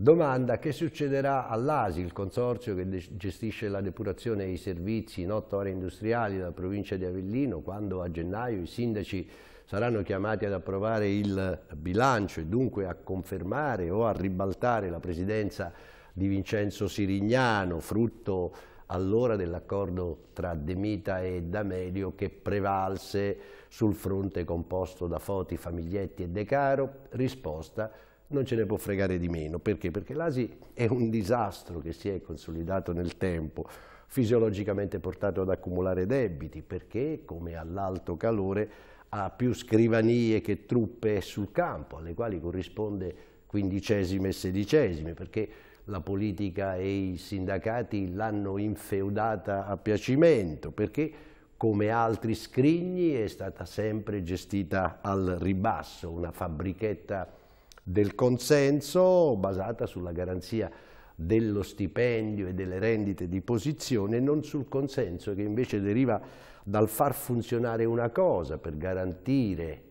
Domanda che succederà all'ASI, il consorzio che gestisce la depurazione e i servizi in otto aree industriali della provincia di Avellino, quando a gennaio i sindaci saranno chiamati ad approvare il bilancio e dunque a confermare o a ribaltare la presidenza di Vincenzo Sirignano, frutto allora dell'accordo tra Demita e D'Amelio che prevalse sul fronte composto da Foti, Famiglietti e De Caro, risposta non ce ne può fregare di meno. Perché? Perché l'ASI è un disastro che si è consolidato nel tempo, fisiologicamente portato ad accumulare debiti, perché come all'alto calore ha più scrivanie che truppe sul campo, alle quali corrisponde quindicesime e sedicesime, perché la politica e i sindacati l'hanno infeudata a piacimento, perché come altri scrigni è stata sempre gestita al ribasso, una fabbrichetta del consenso basata sulla garanzia dello stipendio e delle rendite di posizione, non sul consenso che invece deriva dal far funzionare una cosa per garantire,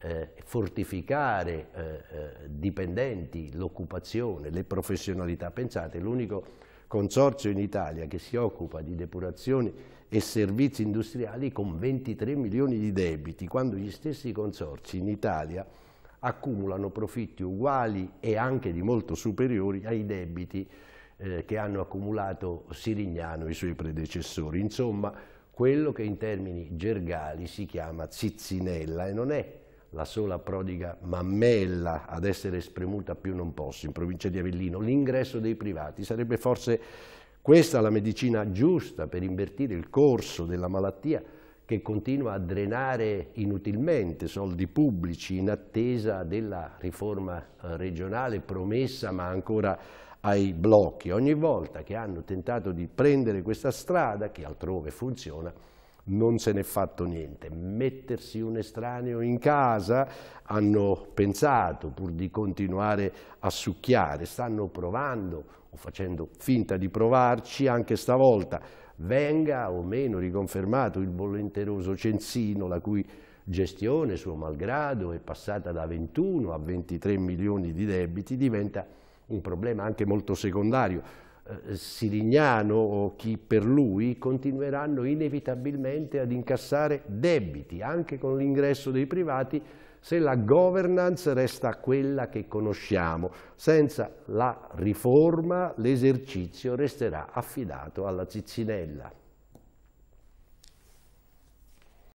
eh, fortificare eh, eh dipendenti, l'occupazione, le professionalità. Pensate, l'unico consorzio in Italia che si occupa di depurazioni e servizi industriali con 23 milioni di debiti, quando gli stessi consorzi in Italia accumulano profitti uguali e anche di molto superiori ai debiti eh, che hanno accumulato Sirignano e i suoi predecessori. Insomma, quello che in termini gergali si chiama zizzinella e non è la sola prodiga mammella ad essere spremuta più non posso in provincia di Avellino, l'ingresso dei privati. Sarebbe forse questa la medicina giusta per invertire il corso della malattia che continua a drenare inutilmente soldi pubblici in attesa della riforma eh, regionale promessa ma ancora ai blocchi. Ogni volta che hanno tentato di prendere questa strada, che altrove funziona, non se n'è fatto niente. Mettersi un estraneo in casa hanno pensato pur di continuare a succhiare, stanno provando o facendo finta di provarci anche stavolta. Venga o meno riconfermato il volenteroso Censino, la cui gestione, suo malgrado, è passata da 21 a 23 milioni di debiti, diventa un problema anche molto secondario eh, Sirignano o chi per lui continueranno inevitabilmente ad incassare debiti anche con l'ingresso dei privati se la governance resta quella che conosciamo. Senza la riforma l'esercizio resterà affidato alla zizzinella.